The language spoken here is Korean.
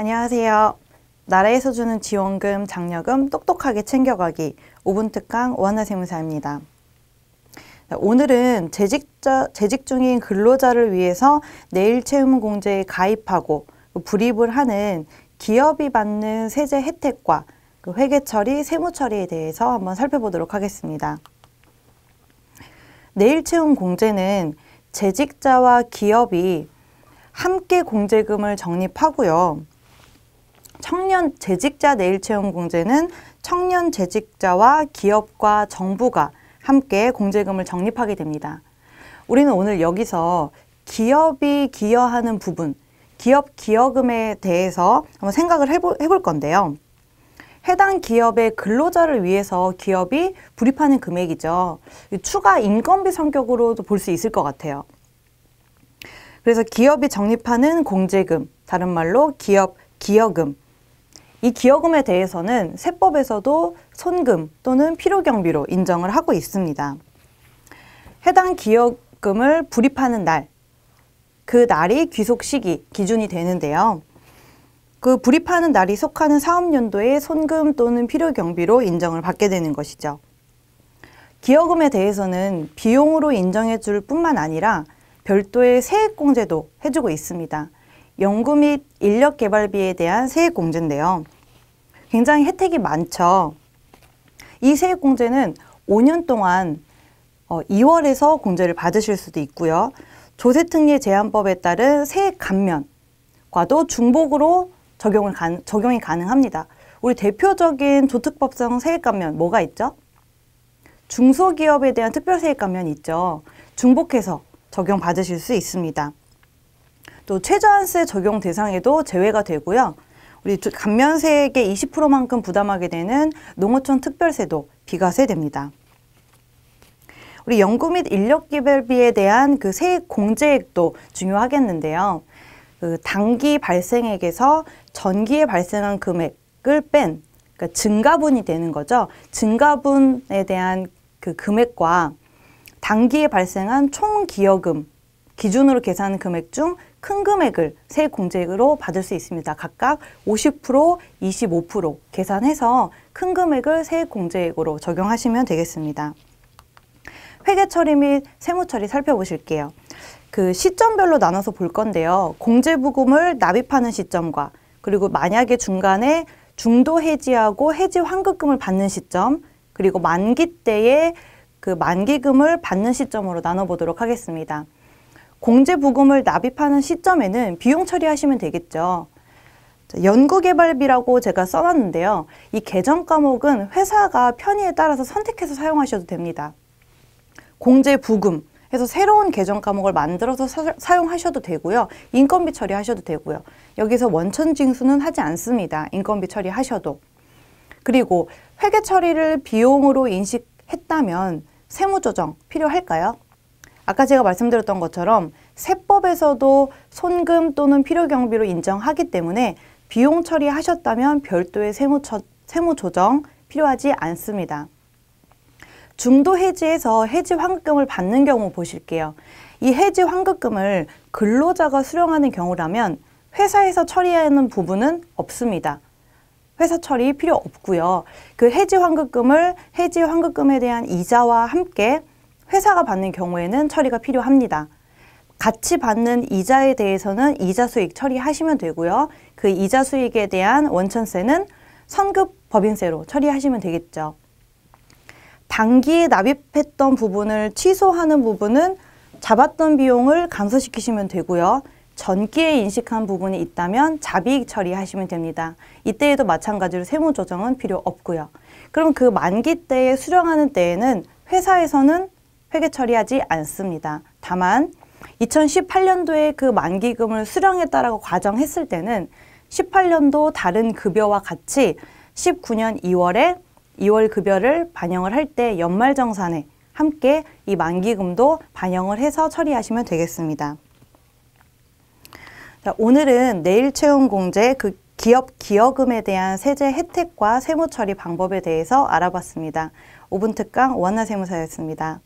안녕하세요. 나라에서 주는 지원금, 장려금 똑똑하게 챙겨가기 5분 특강 원화 세무사입니다. 오늘은 재직자, 재직 중인 근로자를 위해서 내일 채움 공제에 가입하고 그 불입을 하는 기업이 받는 세제 혜택과 그 회계 처리, 세무 처리에 대해서 한번 살펴보도록 하겠습니다. 내일 채움 공제는 재직자와 기업이 함께 공제금을 적립하고요. 청년 재직자 내일 채용 공제는 청년 재직자와 기업과 정부가 함께 공제금을 적립하게 됩니다. 우리는 오늘 여기서 기업이 기여하는 부분, 기업 기여금에 대해서 한번 생각을 해보, 해볼 건데요. 해당 기업의 근로자를 위해서 기업이 불입하는 금액이죠. 추가 인건비 성격으로도 볼 수 있을 것 같아요. 그래서 기업이 적립하는 공제금, 다른 말로 기업 기여금, 이 기여금에 대해서는 세법에서도 손금 또는 필요경비로 인정을 하고 있습니다. 해당 기여금을 불입하는 날, 그 날이 귀속 시기 기준이 되는데요. 그 불입하는 날이 속하는 사업연도의 손금 또는 필요경비로 인정을 받게 되는 것이죠. 기여금에 대해서는 비용으로 인정해 줄 뿐만 아니라 별도의 세액공제도 해주고 있습니다. 연구 및 인력 개발비에 대한 세액 공제인데요. 굉장히 혜택이 많죠. 이 세액 공제는 5년 동안 2월에서 어, 공제를 받으실 수도 있고요. 조세특례 제한법에 따른 세액 감면과도 중복으로 적용을 가, 적용이 가능합니다. 우리 대표적인 조특법상 세액 감면 뭐가 있죠? 중소기업에 대한 특별세액 감면 있죠. 중복해서 적용받으실 수 있습니다. 또 최저한세 적용 대상에도 제외가 되고요. 우리 감면세액의 20%만큼 부담하게 되는 농어촌 특별세도 비과세됩니다. 우리 연구 및 인력기별비에 대한 그 세액 공제액도 중요하겠는데요. 그 단기 발생액에서 전기에 발생한 금액을 뺀 그러니까 증가분이 되는 거죠. 증가분에 대한 그 금액과 단기에 발생한 총 기여금 기준으로 계산한 금액 중 큰 금액을 세액 공제액으로 받을 수 있습니다. 각각 50%, 25% 계산해서 큰 금액을 세액 공제액으로 적용하시면 되겠습니다. 회계 처리 및 세무 처리 살펴보실게요. 그 시점별로 나눠서 볼 건데요. 공제부금을 납입하는 시점과 그리고 만약에 중간에 중도 해지하고 해지 환급금을 받는 시점 그리고 만기 때에 그 만기금을 받는 시점으로 나눠보도록 하겠습니다. 공제부금을 납입하는 시점에는 비용 처리하시면 되겠죠. 연구개발비라고 제가 써놨는데요. 이계정 과목은 회사가 편의에 따라서 선택해서 사용하셔도 됩니다. 공제부금 해서 새로운 계정 과목을 만들어서 사, 용하셔도 되고요. 인건비 처리하셔도 되고요. 여기서 원천 징수는 하지 않습니다. 인건비 처리하셔도. 그리고 회계 처리를 비용으로 인식했다면 세무조정 필요할까요? 아까 제가 말씀드렸던 것처럼 세법에서도 손금 또는 필요경비로 인정하기 때문에 비용 처리하셨다면 별도의 세무처, 세무조정 필요하지 않습니다. 중도 해지에서 해지 환급금을 받는 경우 보실게요. 이 해지 환급금을 근로자가 수령하는 경우라면 회사에서 처리하는 부분은 없습니다. 회사 처리 필요 없고요. 그 해지 환급금을 해지 환급금에 대한 이자와 함께 회사가 받는 경우에는 처리가 필요합니다. 같이 받는 이자에 대해서는 이자 수익 처리하시면 되고요. 그 이자 수익에 대한 원천세는 선급 법인세로 처리하시면 되겠죠. 단기에 납입했던 부분을 취소하는 부분은 잡았던 비용을 감소시키시면 되고요. 전기에 인식한 부분이 있다면 자비익 처리하시면 됩니다. 이때에도 마찬가지로 세무 조정은 필요 없고요. 그럼 그 만기 때에 수령하는 때에는 회사에서는 회계 처리하지 않습니다. 다만 2018년도에 그 만기금을 수령했다라고 과정했을 때는 18년도 다른 급여와 같이 19년 2월에 2월 급여를 반영을 할 때 연말정산에 함께 이 만기금도 반영을 해서 처리하시면 되겠습니다. 자, 오늘은 내일 채용 공제 그 기업 기여금에 대한 세제 혜택과 세무 처리 방법에 대해서 알아봤습니다. 5분 특강 원나 세무사였습니다.